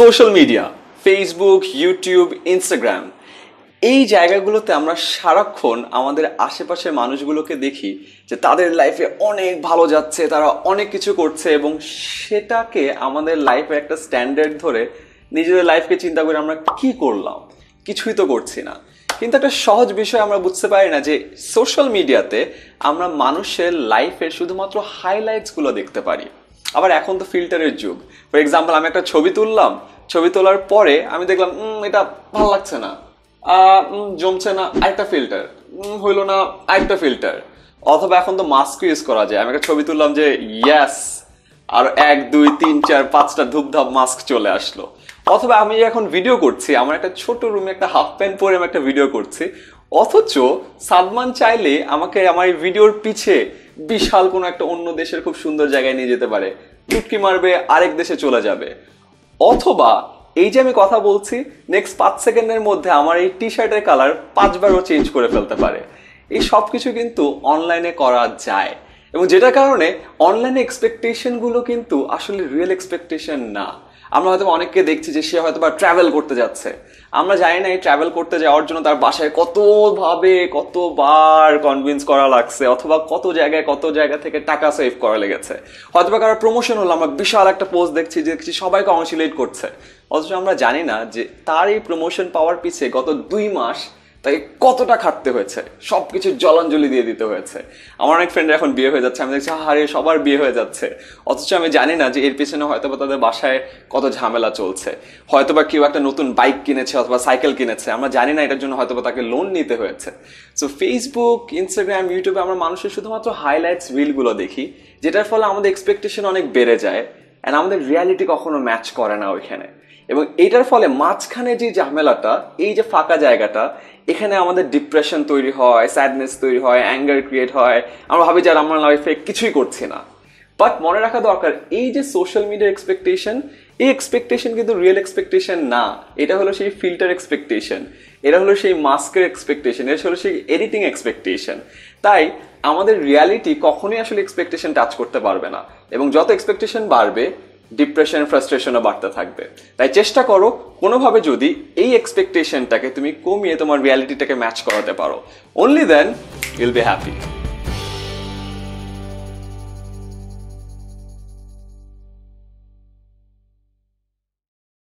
social media Facebook YouTube Instagram এই জায়গাগুলোতে আমরা সারাক্ষণ আমাদের আশেপাশের মানুষগুলোকে দেখি যে তাদের লাইফে অনেক ভালো যাচ্ছে তারা অনেক কিছু করছে এবং সেটাকে আমাদের লাইফের একটা স্ট্যান্ডার্ড ধরে নিজেদের লাইফকে চিন্তা করে আমরা কি করলাম কিছুই তো করছি না কিন্তু একটা সহজ বিষয় আমরা বুঝতে পারি না যে সোশ্যাল মিডিয়াতে আমরা মানুষের লাইফের শুধুমাত্র হাইলাইটসগুলো দেখতে পারি আবার এখন তো ফিল্টারের যুগ ফর এক্সাম্পল আমি একটা ছবি তুললাম ছবি তোলার পরে আমি দেখলাম এটা ভালো লাগছে না জমছে না আরেকটা ফিল্টার হইলো না আরেকটা ফিল্টার অথবা এখন তো মাস্ক ইউজ করা যায় আমি একটা ছবি তুললাম যে ইয়াস আর এক দুই তিন চার পাঁচটা ধূপধাপ মাস্ক চলে আসলো অথবা আমি এখন ভিডিও করছি আমার একটা ছোট রুমে একটা হাফ প্যান্ট পরে আমি একটা ভিডিও করছি অথচ সাদমান চাইলে আমাকে আমার এই ভিডিওর পিছে বিশাল কোনো একটা অন্য দেশের খুব সুন্দর জায়গায় নিয়ে যেতে পারে চুটকি মারবে আরেক দেশে চলে যাবে অথবা এই যে আমি কথা বলছি নেক্সট পাঁচ সেকেন্ডের মধ্যে আমার এই টি শার্টের কালার পাঁচবারও চেঞ্জ করে ফেলতে পারে এই সব কিছু কিন্তু অনলাইনে করা যায় এবং যেটার কারণে অনলাইনে এক্সপেকটেশনগুলো কিন্তু আসলে রিয়েল এক্সপেকটেশন না আমরা হয়তো অনেককে দেখছি যে সে হয়তো বা ট্রাভেল করতে যাচ্ছে আমরা জানি না এই ট্রাভেল করতে যাওয়ার জন্য তার বাসায় কতভাবে কতবার কনভিন্স করা লাগছে অথবা কত জায়গায় কত জায়গা থেকে টাকা সেভ করা লেগেছে হয়তো বা কারো প্রমোশন হলো আমরা বিশাল একটা পোস্ট দেখছি যে দেখছি সবাই কংসুলেট করছে অথচ আমরা জানি না যে তার এই প্রমোশন পাওয়ার পিছে গত দুই মাস তাকে কতটা খাটতে হয়েছে সব কিছু জলাঞ্জলি দিয়ে দিতে হয়েছে আমার অনেক ফ্রেন্ড এখন বিয়ে হয়ে যাচ্ছে আমি দেখছি হারে সবার বিয়ে হয়ে যাচ্ছে অথচ আমি জানি না যে এর পিছনে হয়তো বা তাদের বাসায় কত ঝামেলা চলছে হয়তো বা কেউ একটা নতুন বাইক কিনেছে অথবা সাইকেল কিনেছে আমরা জানি না এটার জন্য হয়তো বা তাকে লোন নিতে হয়েছে সো ফেসবুক ইনস্টাগ্রাম ইউটিউবে আমরা মানুষের শুধুমাত্র হাইলাইটস রিলগুলো দেখি যেটার ফলে আমাদের এক্সপেকটেশন অনেক বেড়ে যায় অ্যান্ড আমাদের রিয়ালিটি কখনো ম্যাচ করে না ওইখানে এবং এটার ফলে মাঝখানে যে ঝামেলাটা এই যে ফাঁকা জায়গাটা এখানে আমাদের ডিপ্রেশন তৈরি হয় স্যাডনেস তৈরি হয় অ্যাঙ্গার ক্রিয়েট হয় আমরা ভাবি যে আর আমার লাইফে কিছুই করছি না বাট মনে রাখা দরকার এই যে সোশ্যাল মিডিয়া এক্সপেকটেশন এই এক্সপেকটেশন কিন্তু রিয়েল এক্সপেকটেশন না এটা হলো সেই ফিল্টার এক্সপেকটেশন এরা হলো সেই মাস্কের এক্সপেকটেশন এটা হলো সেই এডিটিং এক্সপেকটেশন তাই আমাদের রিয়ালিটি কখনোই আসলে এক্সপেকটেশন টাচ করতে পারবে না এবং যত এক্সপেকটেশন বাড়বে ডিপ্রেশন ফ্রাস্ট্রেশনও বাড়তে থাকবে তাই চেষ্টা করো কোনোভাবে যদি এই এক্সপেকটেশনটাকে তুমি কমিয়ে তোমার রিয়ালিটিটাকে ম্যাচ করাতে পারো only then you'll be happy